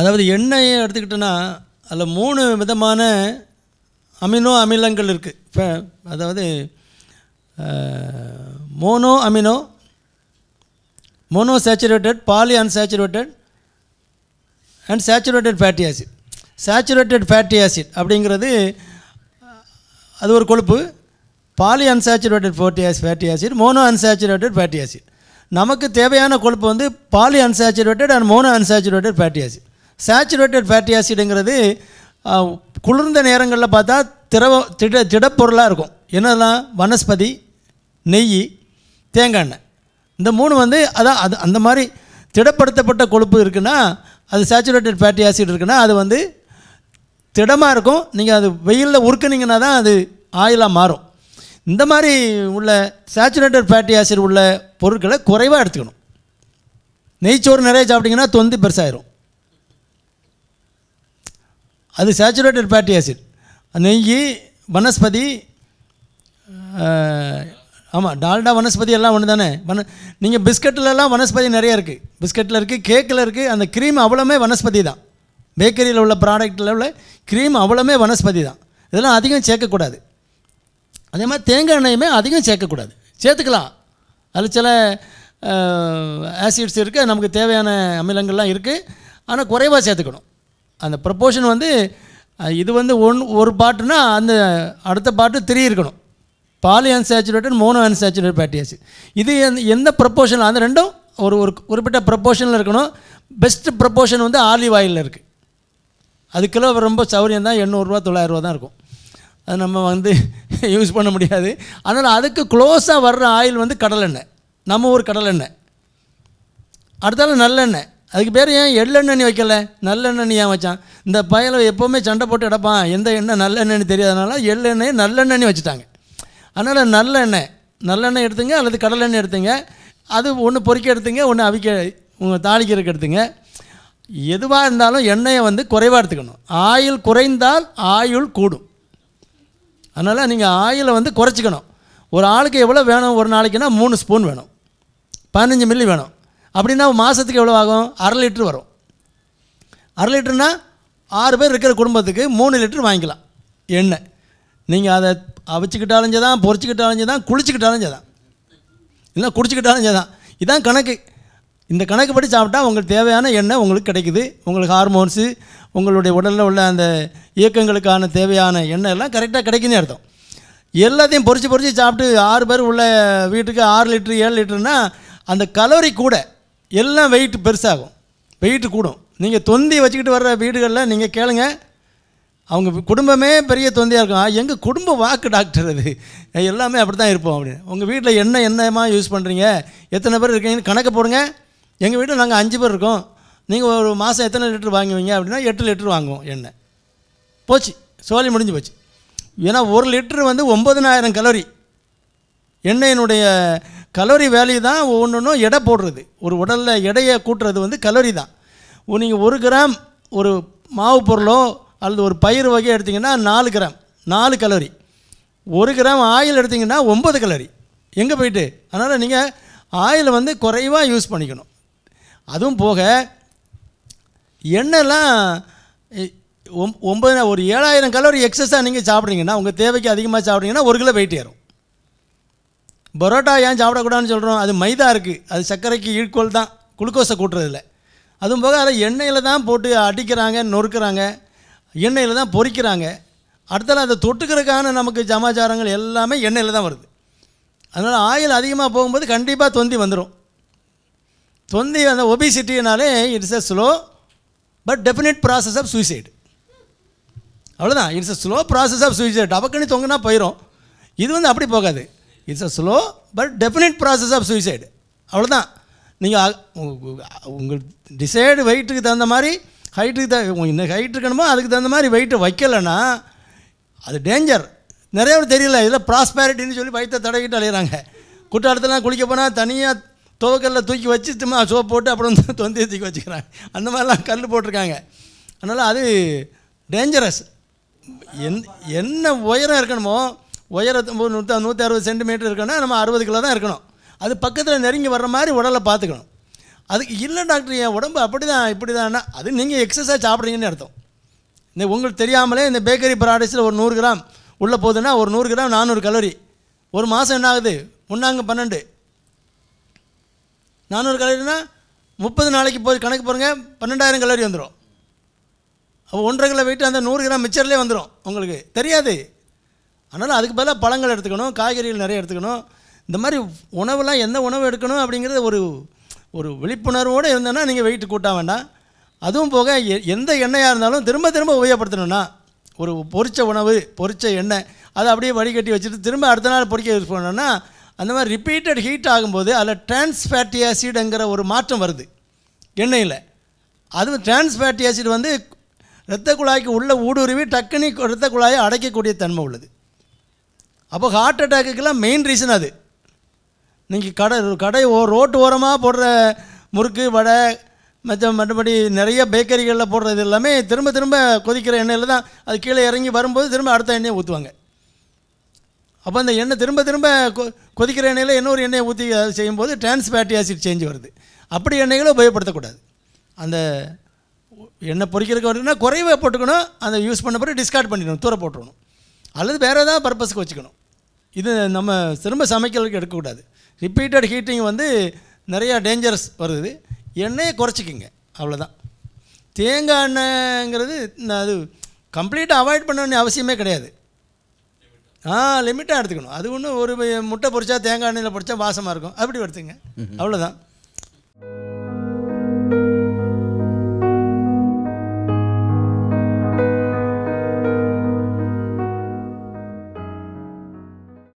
அதாவது எண்ணெய் எடுத்துக்கிட்டோன்னா அதில் மூணு விதமான அமினோ அமிலங்கள் இருக்குது இப்போ அதாவது mono amino mono saturated poly unsaturated and saturated fatty acid saturated fatty acid அப்படிங்கிறது அது ஒரு கொழுப்பு poly unsaturated fatty acid fatty acid mono unsaturated fatty acid நமக்கு தேவையான கொழுப்பு வந்து poly unsaturated and mono unsaturated fatty acid saturated fatty ஆசிடுங்கிறது குளிர்ந்த நேரங்களில் பார்த்தா திரவ திட திடப்பொருளாக இருக்கும் என்னெல்லாம் வனஸ்பதி நெய் தேங்காய் எண்ணெய் இந்த மூணு வந்து அதான் அது அந்த மாதிரி திடப்படுத்தப்பட்ட கொழுப்பு இருக்குன்னா அது சேச்சுரேட்டட் ஃபேட்டி ஆசிட் இருக்குன்னா அது வந்து திடமாக இருக்கும் நீங்கள் அது வெயிலில் உருக்குனிங்கன்னா தான் அது ஆயிலாக மாறும் இந்த மாதிரி உள்ள சேச்சுரேட்டட் ஃபேட்டி ஆசிட் உள்ள பொருட்களை குறைவாக எடுத்துக்கணும் நெய்ச்சோறு நிறைய சாப்பிட்டிங்கன்னா தொந்தி பெருசாகிடும் அது சேச்சுரேட்டட் ஃபேட்டி ஆசிட் நெய் வனஸ்பதி ஆமாம் டால்டா வனஸ்பதி எல்லாம் ஒன்று தானே வன நீங்கள் பிஸ்கட்லலாம் வனஸ்பதி நிறைய இருக்குது பிஸ்கட்டில் இருக்குது கேக்கில் இருக்குது அந்த க்ரீம் அவ்வளோமே வனஸ்பதி தான் பேக்கரியில் உள்ள ப்ராடக்டில் உள்ள க்ரீம் அவ்வளோமே வனஸ்பதி தான் இதெல்லாம் அதிகம் சேர்க்கக்கூடாது அதே மாதிரி தேங்காய் எண்ணெயுமே அதிகம் சேர்க்கக்கூடாது சேர்த்துக்கலாம் அதில் சில ஆசிட்ஸ் இருக்குது நமக்கு தேவையான அமிலங்கள்லாம் இருக்குது ஆனால் குறைவாக சேர்த்துக்கணும் அந்த ப்ரப்போஷன் வந்து இது வந்து ஒன் ஒரு பாட்டுனா அந்த அடுத்த பாட்டு த்ரீ இருக்கணும் poly unsaturated mono unsaturated fatty acid இது எந்த எந்த ப்ரப்போஷனில் அந்த ரெண்டும் ஒரு ஒரு குறிப்பிட்ட ப்ரப்போஷனில் இருக்கணும் பெஸ்ட்டு ப்ரப்போஷன் வந்து ஆலிவ் ஆயிலில் இருக்குது அதுக்கெல்லாம் ரொம்ப சௌரியம் தான் எண்ணூறுரூவா தொள்ளாயிரரூவா தான் இருக்கும் அது நம்ம வந்து யூஸ் பண்ண முடியாது அதனால் அதுக்கு க்ளோஸாக வர்ற ஆயில் வந்து கடலெண்ணெய் நம்ம ஊர் கடலெண்ணெய் அடுத்தாலும் நல்லெண்ணெய் அதுக்கு பேர் ஏன் எள்ளெண்ணெய் வைக்கல நல்லெண்ணெய் ஏன் வச்சான் இந்த பயலை எப்போவுமே சண்டை போட்டு எடுப்பான் எந்த எண்ணெய் நல்லெண்ணெய்னு தெரியாதனால எள்ளெண்ணெய் நல்லெண்ணெய் வச்சுட்டாங்க அதனால் நல்லெண்ணெய் நல்லெண்ணெய் எடுத்துங்க அல்லது கடலெண்ணெய் எடுத்துங்க அது ஒன்று பொறிக்க எடுத்துங்க ஒன்று அவிக்க உங்கள் தாளிக்கிறதுக்கு எடுத்துங்க எதுவாக இருந்தாலும் எண்ணெயை வந்து குறைவாக எடுத்துக்கணும் ஆயில் குறைந்தால் ஆயுள் கூடும் அதனால் நீங்கள் ஆயிலை வந்து குறைச்சிக்கணும் ஒரு ஆளுக்கு எவ்வளோ வேணும் ஒரு நாளைக்குன்னா மூணு ஸ்பூன் வேணும் பதினஞ்சு மில்லி வேணும் அப்படின்னா மாதத்துக்கு எவ்வளோ ஆகும் அரை லிட்ரு வரும் அரை லிட்டருனா ஆறு பேர் இருக்கிற குடும்பத்துக்கு மூணு லிட்டர் வாங்கிக்கலாம் எண்ணெய் நீங்கள் அதை அவிச்சுக்கிட்டாலும் தான் பொறிச்சிக்கிட்டாலும் தான் குளிச்சுக்கிட்டாலும் தான் இல்லை குடிச்சிக்கிட்டாலும் தான் இதுதான் கணக்கு இந்த கணக்குப்படி சாப்பிட்டா உங்களுக்கு தேவையான எண்ணெய் உங்களுக்கு கிடைக்குது உங்களுக்கு ஹார்மோன்ஸு உங்களுடைய உடலில் உள்ள அந்த இயக்கங்களுக்கான தேவையான எண்ணெய் எல்லாம் கரெக்டாக கிடைக்குன்னு அர்த்தம் எல்லாத்தையும் பொறிச்சு பொறிச்சு சாப்பிட்டு ஆறு பேர் உள்ள வீட்டுக்கு ஆறு லிட்ரு ஏழு லிட்டருனா அந்த கலோரி கூட எல்லாம் வெயிட் பெருசாகும் வெயிட்டு கூடும் நீங்கள் தொந்தி வச்சுக்கிட்டு வர்ற வீடுகளில் நீங்கள் கேளுங்க அவங்க குடும்பமே பெரிய தொந்தியாக இருக்கும் எங்கள் குடும்ப வாக்கு டாக்டர் அது எல்லாமே அப்படி தான் இருப்போம் அப்படின்னு உங்கள் வீட்டில் என்ன என்னமா யூஸ் பண்ணுறீங்க எத்தனை பேர் இருக்கீங்கன்னு கணக்கு போடுங்க எங்கள் வீட்டில் நாங்கள் அஞ்சு பேர் இருக்கோம் நீங்கள் ஒரு மாதம் எத்தனை லிட்டர் வாங்குவீங்க அப்படின்னா எட்டு லிட்டர் வாங்குவோம் எண்ணெய் போச்சு சோழி முடிஞ்சு போச்சு ஏன்னா ஒரு லிட்டர் வந்து ஒம்பதனாயிரம் கலோரி எண்ணெயினுடைய கலோரி வேல்யூ தான் ஒவ்வொன்றும் எடை போடுறது ஒரு உடலில் எடையை கூட்டுறது வந்து கலோரி தான் நீங்கள் ஒரு கிராம் ஒரு மாவு பொருளோ அல்லது ஒரு பயிர் வகையோ எடுத்திங்கன்னா நாலு கிராம் நாலு கலோரி ஒரு கிராம் ஆயில் எடுத்திங்கன்னா ஒம்பது கலோரி எங்கே போயிட்டு அதனால் நீங்கள் ஆயிலை வந்து குறைவாக யூஸ் பண்ணிக்கணும் அதுவும் போக எண்ணெய்லாம் ஒம்பது ஒரு ஏழாயிரம் கலோரி எக்ஸஸாக நீங்கள் சாப்பிட்றீங்கன்னா உங்கள் தேவைக்கு அதிகமாக சாப்பிட்றீங்கன்னா ஒரு கிலோ வெயிட் ஏறும் பரோட்டா ஏன் சாப்பிடக்கூடாதுன்னு சொல்கிறோம் அது மைதா இருக்குது அது சர்க்கரைக்கு ஈக்குவல் தான் குளுக்கோஸை கூட்டுறதில்ல அதுவும் போக அதை எண்ணெயில் தான் போட்டு அடிக்கிறாங்க நொறுக்கிறாங்க எண்ணெயில் தான் பொறிக்கிறாங்க அடுத்தால் அதை தொட்டுக்கிறதுக்கான நமக்கு சமாச்சாரங்கள் எல்லாமே எண்ணெயில் தான் வருது அதனால் ஆயில் அதிகமாக போகும்போது கண்டிப்பாக தொந்தி வந்துடும் தொந்தி அந்த ஒபிசிட்டினாலே it's a slow but definite process of suicide அவ்வளோதான் it's a slow process of suicide டபக்குன்னு தொங்குனா போயிடும் இது வந்து அப்படி போகாது it's a slow but definite process of suicide அவ்வளோதான் நீங்கள் உங்கள் டிசைடு வெயிட்டுக்கு தகுந்த மாதிரி ஹைட்டுக்கு த இன்னும் ஹைட் இருக்கணுமோ அதுக்கு தகுந்த மாதிரி வெயிட்டு வைக்கலைன்னா அது டேஞ்சர் நிறைய பேர் தெரியல இதில் ப்ராஸ்பேரிட்டின்னு சொல்லி வயிற்ற தடவிக்கிட்டு அலையிறாங்க குற்றாலத்துலாம் குளிக்க போனால் தனியாக துவக்கல்ல தூக்கி வச்சு சும்மா சோப் போட்டு அப்புறம் வந்து தொந்தி தூக்கி வச்சுக்கிறாங்க அந்த மாதிரிலாம் கல் போட்டிருக்காங்க அதனால் அது டேஞ்சரஸ் என் என்ன உயரம் இருக்கணுமோ உயரத்து நூற்ற நூற்றி அறுபது சென்டிமீட்டர் இருக்கணும்னா நம்ம அறுபது கிலோ தான் இருக்கணும் அது பக்கத்தில் நெருங்கி வர்ற மாதிரி உடலை பார்த்துக்கணும் அதுக்கு இல்லை டாக்டர் என் உடம்பு அப்படி தான் இப்படி தான்னா அது நீங்கள் எக்ஸசைஸ் சாப்பிட்றீங்கன்னு அர்த்தம் இந்த உங்களுக்கு தெரியாமலே இந்த பேக்கரி ப்ராடக்ட்ஸில் ஒரு நூறு கிராம் உள்ளே போகுதுன்னா ஒரு நூறு கிராம் நானூறு கலோரி ஒரு மாதம் என்ன ஆகுது ஒன்றாங்க பன்னெண்டு நானூறு கலோரினா முப்பது நாளைக்கு போய் கணக்கு பாருங்கள் பன்னெண்டாயிரம் கலோரி வந்துடும் ஒன்றரை கிலோ வெயிட்டு அந்த நூறு கிராம் மிச்சர்லேயே வந்துடும் உங்களுக்கு தெரியாது அதனால் அதுக்கு பதிலாக பழங்கள் எடுத்துக்கணும் காய்கறிகள் நிறைய எடுத்துக்கணும் இந்த மாதிரி உணவுலாம் எந்த உணவு எடுக்கணும் அப்படிங்கிறது ஒரு ஒரு விழிப்புணர்வோடு இருந்தேன்னா நீங்கள் வெயிட்டு கூட்டா வேண்டாம் அதுவும் போக எந்த எண்ணெயாக இருந்தாலும் திரும்ப திரும்ப உபயோகப்படுத்தணும்னா ஒரு பொறிச்ச உணவு பொறிச்ச எண்ணெய் அதை அப்படியே வடிகட்டி வச்சுட்டு திரும்ப அடுத்த நாள் பொறிக்க யூஸ் பண்ணணும்னா அந்த மாதிரி ரிப்பீட்டட் ஹீட் ஆகும்போது அதில் டிரான்ஸ்ஃபேட்டி ஆசிடுங்கிற ஒரு மாற்றம் வருது எண்ணெயில் அதுவும் டிரான்ஸ்ஃபேட்டி ஆசிட் வந்து இரத்த குழாய்க்கு உள்ளே ஊடுருவி டக்குனி இரத்த குழாயை அடைக்கக்கூடிய தன்மை உள்ளது அப்போ ஹார்ட் அட்டாக்குக்கெல்லாம் மெயின் ரீசன் அது நீங்கள் கடை கடை ஓ ரோட்டு ஓரமாக போடுற முறுக்கு வடை மற்ற மற்றபடி நிறைய பேக்கரிகளில் போடுறது எல்லாமே திரும்ப திரும்ப கொதிக்கிற எண்ணெயில் தான் அது கீழே இறங்கி வரும்போது திரும்ப அடுத்த எண்ணெயை ஊற்றுவாங்க அப்போ அந்த எண்ணெய் திரும்ப திரும்ப கொ கொதிக்கிற எண்ணெயில் இன்னொரு எண்ணெயை ஊற்றி செய்யும்போது டிரான்ஸ் ஆசிட் சேஞ்ச் வருது அப்படி எண்ணெய்களை உபயோகப்படுத்தக்கூடாது அந்த எண்ணெய் பொறிக்கிறதுக்கு வரணும்னா குறைவாக போட்டுக்கணும் அதை யூஸ் பண்ண பிறகு டிஸ்கார்ட் பண்ணிடணும் தூர போட்டுருணும் அல்லது வேறு ஏதாவது பர்பஸ்க்கு வச்சுக்கணும் இது நம்ம திரும்ப சமைக்கிறதுக்கு எடுக்கக்கூடாது ரிப்பீட்டட் ஹீட்டிங் வந்து நிறையா டேஞ்சரஸ் வருது எண்ணெயை குறைச்சிக்கிங்க அவ்வளோதான் தேங்காய் எண்ணெய்ங்கிறது அது கம்ப்ளீட்டாக அவாய்ட் பண்ண வேண்டிய அவசியமே கிடையாது ஆ லிமிட்டாக எடுத்துக்கணும் அது ஒன்று ஒரு முட்டை பொறிச்சா தேங்காய் எண்ணெயில் பொறிச்சா வாசமாக இருக்கும் அப்படி எடுத்துங்க அவ்வளோதான்